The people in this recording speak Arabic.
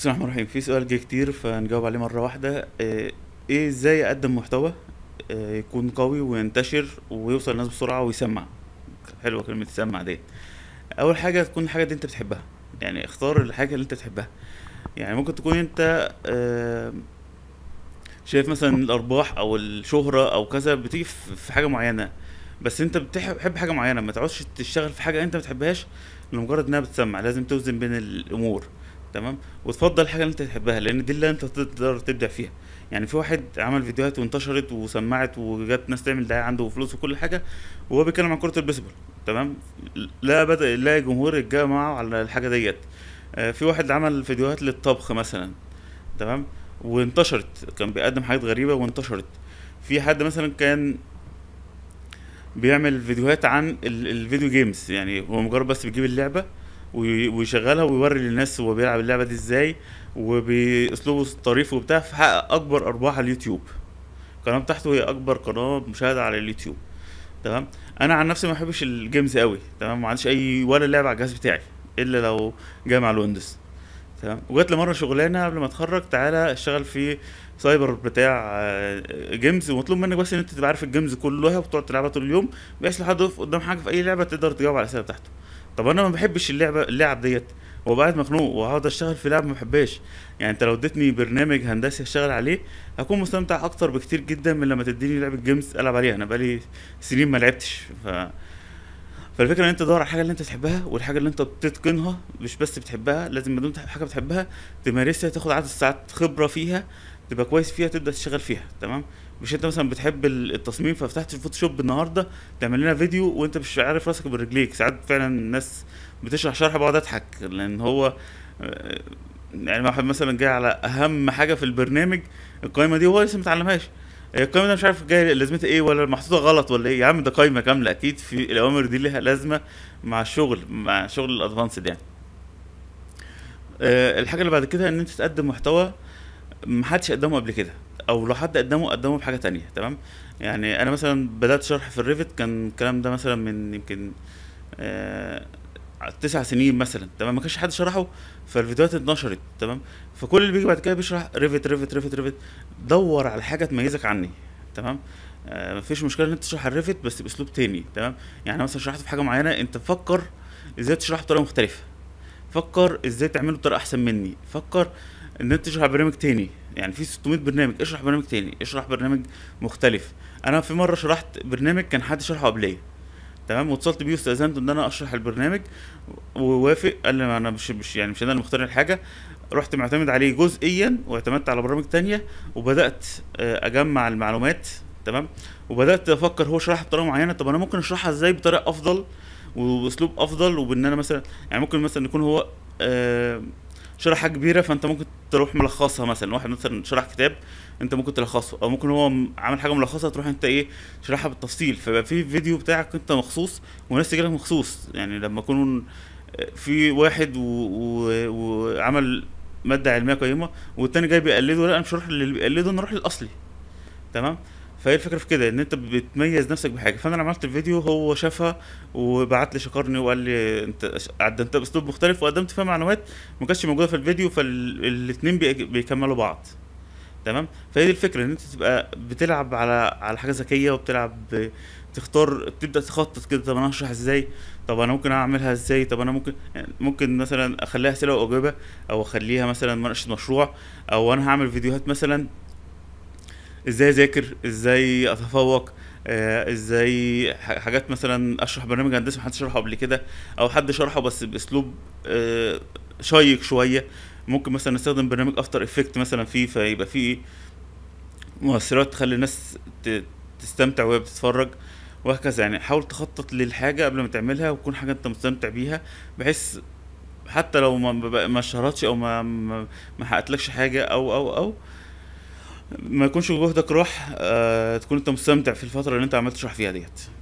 بسم الله الرحمن الرحيم في سؤال جه كتير فنجاوب عليه مرة واحدة آه، ايه ازاي اقدم محتوى آه، يكون قوي وينتشر ويوصل للناس بسرعة ويسمع حلوة كلمة تسمع ديت اول حاجة تكون الحاجة دي انت بتحبها يعني اختار الحاجة اللي انت بتحبها يعني ممكن تكون انت آه، شايف مثلا الارباح او الشهرة او كذا بتيجي في حاجة معينة بس انت بتحب حاجة معينة ما تعودش تشتغل في حاجة انت ما بتحبهاش لمجرد انها بتسمع لازم توزن بين الامور تمام وتفضل الحاجه اللي انت تحبها لان دي اللي انت تقدر تبدع فيها يعني في واحد عمل فيديوهات وانتشرت وسمعت وجت ناس تعمل دعايه عنده وفلوس وكل حاجه وهو بيتكلم عن كره البيسبول تمام لا بدا لا جمهور الجامعه على الحاجه ديت آه، في واحد عمل فيديوهات للطبخ مثلا تمام وانتشرت كان بيقدم حاجات غريبه وانتشرت في حد مثلا كان بيعمل فيديوهات عن الفيديو جيمز يعني هو مجرد بس بيجيب اللعبه ويشغلها ويوري للناس هو بيلعب اللعبه دي ازاي وباسلوبه الطريف وبتاع فحقق اكبر ارباح على اليوتيوب القناه بتاعته هي اكبر قناه مشاهده على اليوتيوب تمام انا عن نفسي ما بحبش الجيمز قوي تمام ما عنديش اي ولا لعبه على الجهاز بتاعي الا لو جاي مع الويندوز تمام وجات لي مره شغلانه قبل ما اتخرج تعالى اشتغل في سايبر بتاع جيمز آه، ومطلوب منك بس ان انت تبقى عارف الجيمز كلها وتقعد تلعبها طول اليوم بحيث لو حد قدام حاجه في اي لعبه تقدر تجاوب على الاسئله بتاعته طب انا ما بحبش اللعبه اللعب ديت وبقعد مخنوق وهقعد اشتغل في لعب ما بحبهاش يعني انت لو اديتني برنامج هندسي اشتغل عليه هكون مستمتع اكتر بكتير جدا من لما تديني لعبه جيمز العب عليها انا بقالي سنين ما لعبتش ف فالفكره ان انت تدور على الحاجه اللي انت بتحبها والحاجه اللي انت بتتقنها مش بس بتحبها لازم ما دمت حاجه بتحبها تمارسها تاخد عدد ساعات خبره فيها تبقى كويس فيها تبدا تشتغل فيها تمام مش انت مثلا بتحب التصميم ففتحت الفوتوشوب النهارده تعمل لنا فيديو وانت مش عارف راسك من رجليك ساعات فعلا الناس بتشرح شرح بقعد اضحك لان هو آه، يعني واحد مثلا جاي على اهم حاجه في البرنامج القائمه دي هو لسه متعلمهاش القائمه دي مش عارف جاي لازمتها ايه ولا محطوطه غلط ولا ايه يا عم ده قائمه كامله اكيد في الاوامر دي ليها لازمه مع الشغل مع شغل الادفانسد يعني آه، الحاجه اللي بعد كده ان انت تقدم محتوى أه ما حدش قدمه قبل كده او لو حد قدمه قدمه بحاجه تانية تمام يعني انا مثلا بدات شرح في الريفت كان الكلام ده مثلا من يمكن آه تسع سنين مثلا تمام ما كانش حد شرحه فالفيديوهات اتنشرت تمام فكل اللي بيجي بعد كده بيشرح ريفت ريفت ريفت ريفت دور على حاجه تميزك عني تمام آه مفيش مشكله ان انت تشرح الريفت بس باسلوب تاني تمام يعني مثلا شرحت في حاجه معينه انت فكر ازاي تشرح بطريقه مختلفه فكر ازاي تعمله بطريقه احسن مني فكر ان انت تشرح برنامج تاني يعني في 600 برنامج اشرح برنامج تاني اشرح برنامج مختلف انا في مره شرحت برنامج كان حد شرحه قبليه تمام واتصلت بيه واستاذنته ان انا اشرح البرنامج ووافق قال لي انا مش مش يعني مش انا اللي مختار الحاجه رحت معتمد عليه جزئيا واعتمدت على برامج تانية وبدات آه، اجمع المعلومات تمام وبدات افكر هو شرحها بطريقه معينه طب انا ممكن اشرحها ازاي بطريقه افضل وباسلوب افضل وبان انا مثلا يعني ممكن مثلا يكون هو آه شرحه كبيره فانت ممكن تروح ملخصها مثلا واحد مثلا شرح كتاب انت ممكن تلخصه او ممكن هو عامل حاجه ملخصه تروح انت ايه شرحها بالتفصيل فيبقى في فيديو بتاعك انت مخصوص وناس تجيلك مخصوص يعني لما اكون في واحد وعمل ماده علميه قيمه والتاني جاي بيقلده لا انا مش هروح للي بيقلده انا اروح للاصلي تمام فهي الفكره في كده ان انت بتميز نفسك بحاجه فانا اللي عملت الفيديو هو شافها وبعت لي شكرني وقال لي انت قدمتها باسلوب مختلف وقدمت فيها معلومات ما كانتش موجوده في الفيديو فالاثنين بيكملوا بعض تمام فهي دي الفكره ان انت تبقى بتلعب على على حاجه ذكيه وبتلعب تختار تبدا تخطط كده طب انا هشرح ازاي طب انا ممكن اعملها ازاي طب انا ممكن ممكن مثلا اخليها اسئله واجوبه او اخليها مثلا مناقشه مشروع او انا هعمل فيديوهات مثلا ازاي اذاكر ازاي اتفوق آه، ازاي حاجات مثلا اشرح برنامج هندسي محدش شرحه قبل كده او حد شرحه بس باسلوب آه، شيق شويه ممكن مثلا نستخدم برنامج افتر افكت مثلا فيه فيبقى فيه مؤثرات تخلي الناس تستمتع وهي بتتفرج وهكذا يعني حاول تخطط للحاجه قبل ما تعملها وتكون حاجه انت مستمتع بيها بحيث حتى لو ما ما او ما ما حققتلكش حاجه او او او ما يكونش جهدك راح آه، تكون انت مستمتع في الفتره اللي انت عملت تشرح فيها ديت